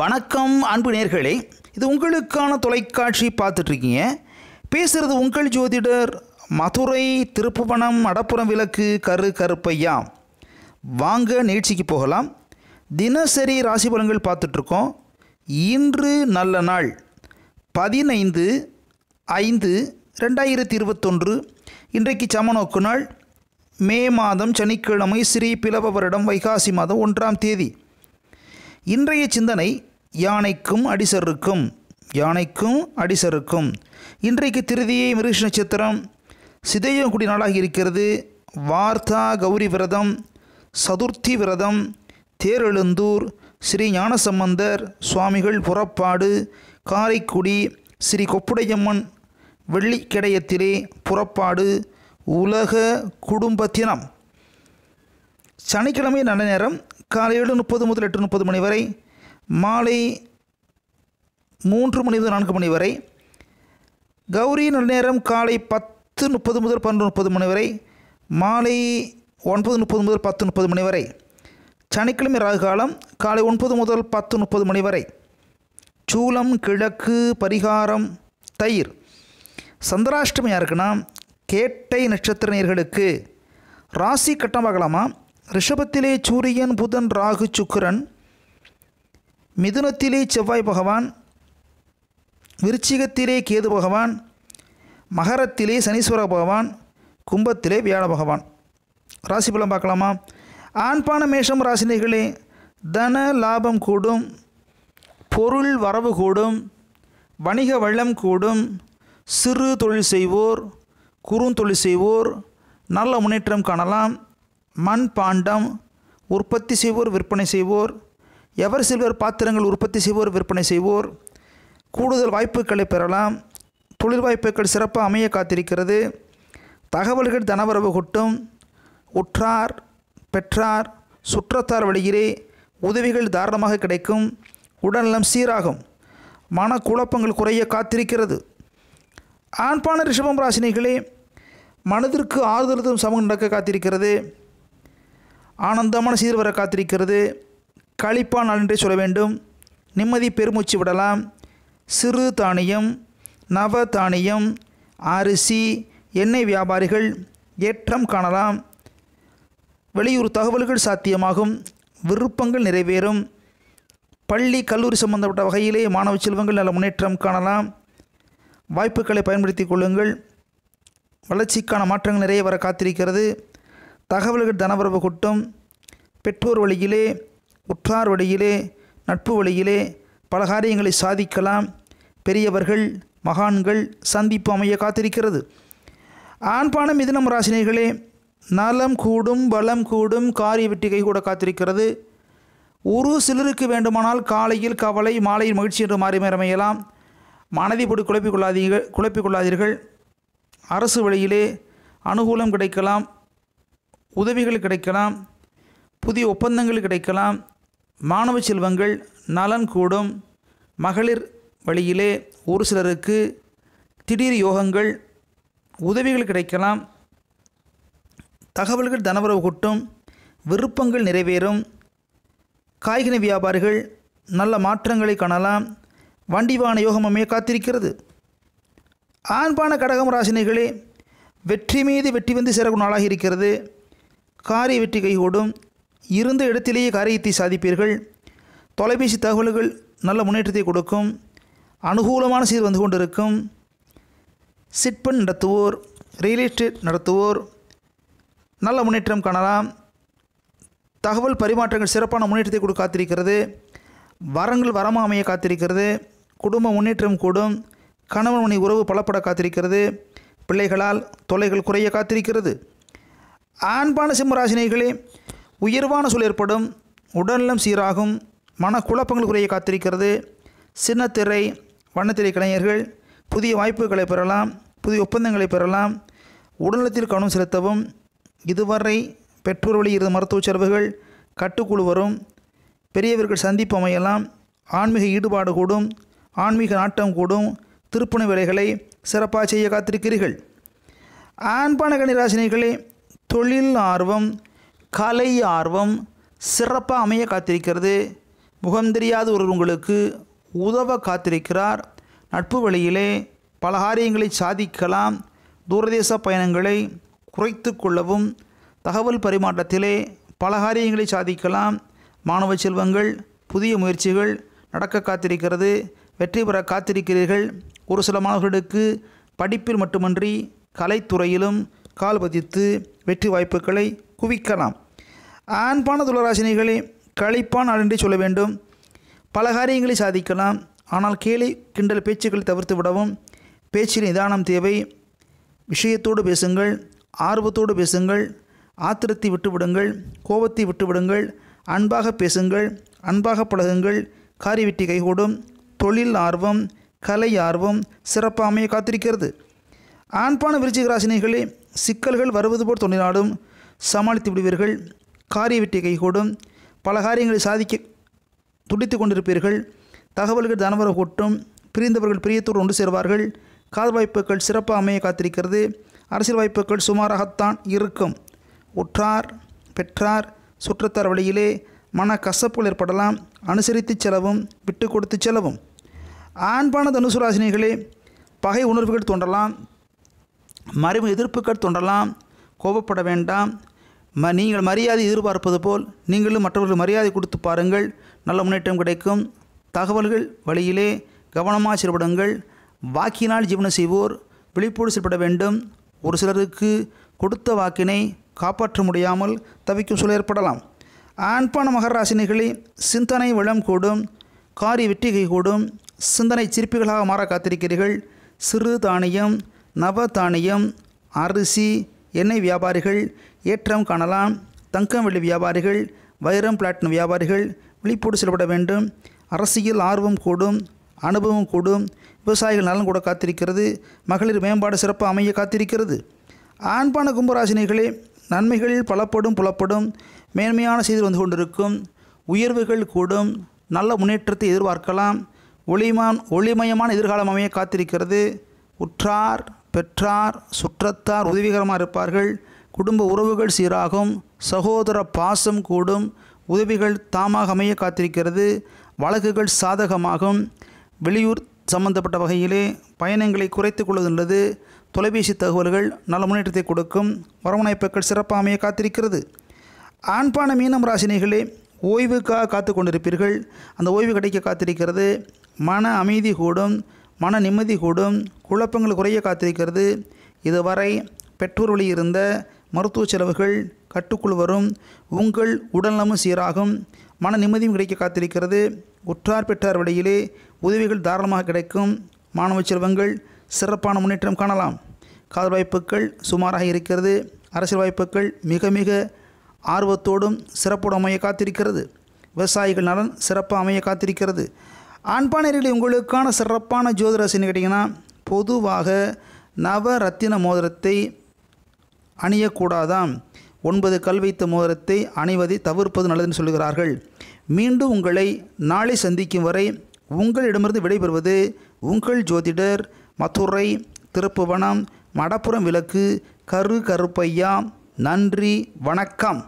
வணக்கம் அன்பு நேர்களே இது உங்களுக்கான தொலைக்காட்சி பார்த்துட்ருக்கீங்க பேசுகிறது உங்கள் ஜோதிடர் மதுரை திருப்புவனம் அடப்புறம் விளக்கு கரு கருப்பையா வாங்க நிகழ்ச்சிக்கு போகலாம் தினசரி ராசி பலன்கள் பார்த்துட்ருக்கோம் இன்று நல்ல நாள் பதினைந்து ஐந்து ரெண்டாயிரத்தி இருபத்தொன்று இன்றைக்கு சமநோக்கு நாள் மே மாதம் சனிக்கிழமை ஸ்ரீ பிளவ வருடம் வைகாசி மாதம் ஒன்றாம் தேதி இன்றைய சிந்தனை யானைக்கும் அடிசருக்கும் யானைக்கும் அடிசருக்கும் இன்றைக்கு திருதியை மிருஷ நட்சத்திரம் சிதையங்குடி நாளாக இருக்கிறது வார்த்தா கௌரி விரதம் சதுர்த்தி விரதம் தேரெழுந்தூர் ஸ்ரீ ஞானசம்பந்தர் சுவாமிகள் புறப்பாடு காரைக்குடி ஸ்ரீ கொப்புடையம்மன் வெள்ளிக்கிடயத்திலே புறப்பாடு உலக குடும்பத்தினம் சனிக்கிழமை நல்ல நேரம் காலை ஏழு முப்பது முதல் எட்டு முப்பது மணி வரை மாலை மூன்று மணி முதல் நான்கு மணி வரை கௌரி நேரம் காலை பத்து முப்பது முதல் பன்னெண்டு முப்பது மணி வரை மாலை ஒன்பது முப்பது முதல் பத்து முப்பது மணி வரை சனிக்கிழமை ராகு காலம் காலை ஒன்பது முதல் பத்து முப்பது மணி வரை சூலம் கிழக்கு பரிகாரம் தயிர் சந்திராஷ்டமியாக யாருக்குன்னா கேட்டை நட்சத்திர ராசி கட்டமாகலாமா ரிஷபத்திலே சூரியன் புதன் ராகு சுக்கரன் மிதுனத்திலே செவ்வாய் பகவான் விருச்சிகத்திலே கேது பகவான் மகரத்திலே சனீஸ்வர பகவான் கும்பத்திலே வியாழ பகவான் ராசி பலம் பார்க்கலாமா ஆண்பான மேஷம் ராசினிகளே தன லாபம் கூடும் பொருள் வரவு கூடும் வணிக வள்ளம் கூடும் சிறு தொழில் செய்வோர் குறுந்தொழில் செய்வோர் நல்ல முன்னேற்றம் காணலாம் மண் பாண்டம் உற்பத்தி செய்வோர் விற்பனை செய்வோர் எவர் சில்வர் பாத்திரங்கள் உற்பத்தி செய்வோர் விற்பனை செய்வோர் கூடுதல் வாய்ப்புகளை பெறலாம் தொழில் வாய்ப்புகள் சிறப்பாக அமைய காத்திருக்கிறது தகவல்கள் தனவரவு கொட்டும் உற்றார் பெற்றார் சுற்றத்தார் வழியிலே உதவிகள் தாராளமாக கிடைக்கும் உடல்நலம் சீராகும் மனக்குழப்பங்கள் குறைய காத்திருக்கிறது ஆண்பான ரிஷபம் ராசினிகளே மனதிற்கு ஆறுதலும் சமூகம் நடக்க காத்திருக்கிறது ஆனந்தமான சீர் வர காத்திருக்கிறது நாள் என்றே சொல்ல வேண்டும் நிம்மதி பெருமூச்சு விடலாம் சிறு தானியம் நவ தானியம் அரிசி எண்ணெய் வியாபாரிகள் ஏற்றம் காணலாம் வெளியூர் தகவல்கள் சாத்தியமாகும் விருப்பங்கள் நிறைவேறும் பள்ளி கல்லூரி சம்பந்தப்பட்ட வகையிலே மாணவ செல்வங்கள் நல்ல முன்னேற்றம் காணலாம் வாய்ப்புகளை பயன்படுத்தி கொள்ளுங்கள் வளர்ச்சிக்கான மாற்றங்கள் நிறைய வர காத்திருக்கிறது தகவல்கள் தனபரப்பு கூட்டம் பெற்றோர் வழியிலே உற்றார் வழியிலே நட்பு வழியிலே பல காரியங்களை சாதிக்கலாம் பெரியவர்கள் மகான்கள் சந்திப்பு அமைய காத்திருக்கிறது ஆண்பான மிதினம் ராசினிகளே நலம் கூடும் பலம் கூடும் காரிய வெட்டிகை கூட காத்திருக்கிறது ஒரு சிலருக்கு வேண்டுமானால் காலையில் கவலை மாலையில் மகிழ்ச்சி என்று மாறி அமையலாம் மனதை போடு குழப்பிக்கொள்ளாதீர்கள் குழப்பிக்கொள்ளாதீர்கள் அரசு வழியிலே அனுகூலம் கிடைக்கலாம் உதவிகள் கிடைக்கலாம் புதிய ஒப்பந்தங்கள் கிடைக்கலாம் மாணவ செல்வங்கள் நலன் கூடும் மகளிர் வழியிலே ஒரு சிலருக்கு திடீர் யோகங்கள் உதவிகள் கிடைக்கலாம் தகவல்கள் தனவரவு கூட்டும் விருப்பங்கள் நிறைவேறும் காய்கறி வியாபாரிகள் நல்ல மாற்றங்களை காணலாம் வண்டிவான யோகமுமே காத்திருக்கிறது ஆண்பான கடகம் ராசினிகளே வெற்றி மீது வெற்றி வந்து சேரக்கூடிய நாளாக இருக்கிறது காரிய வெற்றி கைகூடும் இருந்த இடத்திலேயே காரியத்தை சாதிப்பீர்கள் தொலைபேசி தகவல்கள் நல்ல முன்னேற்றத்தை கொடுக்கும் அனுகூலமான செய்தி வந்து கொண்டிருக்கும் சிற்பன் நடத்துவோர் ரியல் எஸ்டேட் நடத்துவோர் நல்ல முன்னேற்றம் காணலாம் தகவல் பரிமாற்றங்கள் சிறப்பான முன்னேற்றத்தை கொடு காத்திருக்கிறது வரங்கள் வரமாக அமைய காத்திருக்கிறது குடும்ப முன்னேற்றம் கூடும் கணவன் மனை உறவு பலப்பட காத்திருக்கிறது பிள்ளைகளால் தொலைகள் குறைய காத்திருக்கிறது ஆண்பான சிம்மராசினிகளே உயர்வான சூழல் ஏற்படும் உடல்நலம் சீராகும் மனக்குழப்பங்கள் குறைய காத்திருக்கிறது சின்னத்திரை வண்ணத்திரை கலைஞர்கள் புதிய வாய்ப்புகளை பெறலாம் புதிய ஒப்பந்தங்களை பெறலாம் உடல்நலத்தில் கவனம் செலுத்தவும் இதுவரை பெற்றோர் வழி இருந்த மருத்துவ செலவுகள் கட்டுக்குழு வரும் பெரியவர்கள் சந்திப்பு அமையலாம் ஆன்மீக ஈடுபாடு கூடும் ஆன்மீக நாட்டம் கூடும் திருப்பண வேலைகளை சிறப்பாக செய்ய காத்திருக்கிறீர்கள் ஆண்பான கணிராசினிகளே தொழில் ஆர்வம் கலை ஆர்வம் சிறப்பாக அமைய காத்திருக்கிறது முகம் தெரியாத ஒரு உங்களுக்கு உதவ காத்திருக்கிறார் நட்பு வழியிலே பல காரியங்களை சாதிக்கலாம் தூரதேச பயணங்களை குறைத்து கொள்ளவும் தகவல் பரிமாற்றத்திலே பல காரியங்களை சாதிக்கலாம் மாணவ செல்வங்கள் புதிய முயற்சிகள் நடக்க காத்திருக்கிறது வெற்றி பெற காத்திருக்கிறீர்கள் ஒரு சில மாணவர்களுக்கு படிப்பில் மட்டுமன்றி கலைத்துறையிலும் கால் பதித்து வெற்றி வாய்ப்புகளை குவிக்கலாம் ஆண்பான துளராசினிகளை கழிப்பான் அழின்றி சொல்ல வேண்டும் பல காரியங்களை சாதிக்கலாம் ஆனால் கேலி கிண்டல் பேச்சுக்களை தவிர்த்து விடவும் பேச்சில் நிதானம் தேவை விஷயத்தோடு பேசுங்கள் ஆர்வத்தோடு பேசுங்கள் ஆத்திரத்தை விட்டுவிடுங்கள் கோபத்தை விட்டுவிடுங்கள் அன்பாக பேசுங்கள் அன்பாக பழகுங்கள் காரி வெட்டி கைகூடும் தொழில் ஆர்வம் கலை ஆர்வம் சிறப்பாமையை காத்திருக்கிறது ஆண்பான விருச்சிக ராசினிகளே சிக்கல்கள் வருவது போல் தோன்றினாலும் சமாளித்து விடுவீர்கள் காரிய வெற்றி கைகூடும் பல காரியங்களை சாதிக்க துடித்து கொண்டிருப்பீர்கள் தகவல்கள் தனவர கூட்டும் பிரிந்தவர்கள் பிரியத்தோடு ஒன்று சேர்வார்கள் காதல் வாய்ப்புகள் சிறப்பாக அமைய காத்திருக்கிறது அரசியல் வாய்ப்புகள் சுமாராகத்தான் இருக்கும் உற்றார் பெற்றார் சுற்றத்தார் வழியிலே மன கசப்புகள் ஏற்படலாம் அனுசரித்து செலவும் விட்டு கொடுத்து செலவும் ஆண்பான தனுசு ராசினிகளே பகை உணர்வுகள் தோன்றலாம் மறைமு எதிர்ப்புகள் தோன்றலாம் கோபப்பட வேண்டாம் ம நீங்கள் மரியாதை எதிர்பார்ப்பது போல் நீங்களும் மற்றவர்கள் மரியாதை கொடுத்து பாருங்கள் நல்ல முன்னேற்றம் கிடைக்கும் தகவல்கள் வழியிலே கவனமாக செயல்படுங்கள் வாக்கினால் ஜீவனம் செய்வோர் விழிப்போடு செயல்பட வேண்டும் ஒரு சிலருக்கு கொடுத்த வாக்கினை காப்பாற்ற முடியாமல் தவிக்கும் சூழல் ஏற்படலாம் ஆண்பான மகராசினிகளே சிந்தனை வளம் கூடும் காரி வெற்றிகை கூடும் சிந்தனை சிற்பிகளாக மாற காத்திருக்கிறீர்கள் சிறு தானியம் நவதானியம் அரிசி எண்ணெய் வியாபாரிகள் ஏற்றம் காணலாம் தங்கம் வெள்ளி வியாபாரிகள் வைரம் பிளாட்டினம் வியாபாரிகள் விழிப்போடு செயல்பட வேண்டும் அரசியல் ஆர்வம் கூடும் அனுபவம் கூடும் விவசாயிகள் நலன் கூட காத்திருக்கிறது மகளிர் மேம்பாடு சிறப்பு அமைய காத்திருக்கிறது ஆண்பான கும்பராசினிகளே நன்மைகளில் பலப்படும் புலப்படும் மேன்மையான செய்தி வந்து கொண்டிருக்கும் உயர்வுகள் கூடும் நல்ல முன்னேற்றத்தை எதிர்பார்க்கலாம் ஒளிமான் ஒளிமயமான எதிர்காலம் அமைய காத்திருக்கிறது உற்றார் பெற்றார் சுற்றத்தார் உதவிகரமாக இருப்பார்கள் குடும்ப உறவுகள் சீராகும் சகோதர பாசம் கூடும் உதவிகள் தாமாக அமைய காத்திருக்கிறது வழக்குகள் சாதகமாகும் வெளியூர் சம்பந்தப்பட்ட வகையிலே பயணங்களை குறைத்து கொள்வதுள்ளது தொலைபேசி தகவல்கள் நல்ல முன்னேற்றத்தை கொடுக்கும் வரவணைப்புகள் சிறப்பாக அமைய காத்திருக்கிறது ஆண்பான மீனம் ராசினிகளே ஓய்வுக்காக காத்து கொண்டிருப்பீர்கள் அந்த ஓய்வு கிடைக்க காத்திருக்கிறது மன அமைதி கூடும் மன நிம்மதி கூடும் குழப்பங்கள் குறைய காத்திருக்கிறது இதுவரை பெற்றோர் வழி இருந்த மருத்துவ செலவுகள் கட்டுக்குள் வரும் உங்கள் உடல்நலமும் சீராகும் மன நிம்மதியும் கிடைக்க காத்திருக்கிறது உற்றார் பெற்றார் வழியிலே உதவிகள் தாராளமாக கிடைக்கும் மாணவ செல்வங்கள் சிறப்பான முன்னேற்றம் காணலாம் காதல் வாய்ப்புகள் சுமாராக இருக்கிறது அரசியல் வாய்ப்புகள் மிக மிக ஆர்வத்தோடும் சிறப்போடு அமைய காத்திருக்கிறது விவசாயிகள் நலன் சிறப்பாக அமைய காத்திருக்கிறது ஆண்பானரில் உங்களுக்கான சிறப்பான ஜோதிட கேட்டிங்கன்னா பொதுவாக நவரத்தின மோதிரத்தை அணியக்கூடாதாம் ஒன்பது கல் வைத்த மோதிரத்தை அணிவதை தவிர்ப்பது நல்லதுன்னு சொல்கிறார்கள் மீண்டும் உங்களை நாளை சந்திக்கும் வரை உங்களிடமிருந்து விடைபெறுவது உங்கள் ஜோதிடர் மதுரை திருப்புவனம் மடப்புறம் விளக்கு கரு கருப்பையா நன்றி வணக்கம்